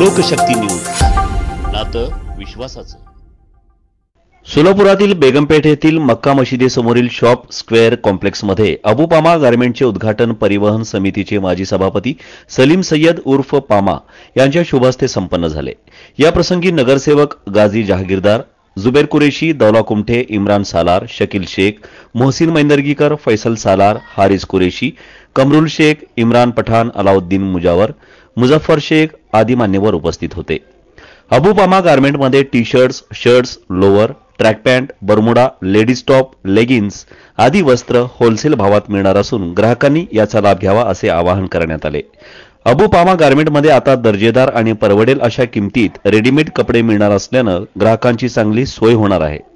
लोकशक्ती news नातं विश्वासाचं सोलापुरातील बेगमपेठ येथील मक्का मशिदीसमोरील शॉप स्क्वेअर कॉम्प्लेक्समध्ये अबू पामा गार्मेंटचे उद्घाटन परिवहन समितीचे माजी सभापती सलीम सय्यद उर्फ पामा यांच्या शुभास्ते संपन्न झाले याप्रसंगी नगरसेवक गाझी जहागीरदार जुबेर कुरेशी दौला कुमठे इम्रान सालार शकील शेख मोहसिन मैंदर्गीकर फैसल सालार हारिस कुरेशी कमरुल शेख इम्रान पठाण अलाउद्दीन मुजावर मुझफ्फर शेख आदी मान्यवर उपस्थित होते अबुपामा गार्मेंटमध्ये T shirts shirts lower track pant bermuda ladies top leggings आदी वस्त्र होलसेल भावात मिळणार असून ग्राहकांनी याचा लाभ घ्यावा असे आवाहन करण्यात आले अबुपामा गार्मेंटमध्ये आता दर्जेदार आणि परवडेल अशा किमतीत रेडीमेड कपडे मिळणार असल्यानं ग्राहकांची चांगली सोय होणार आहे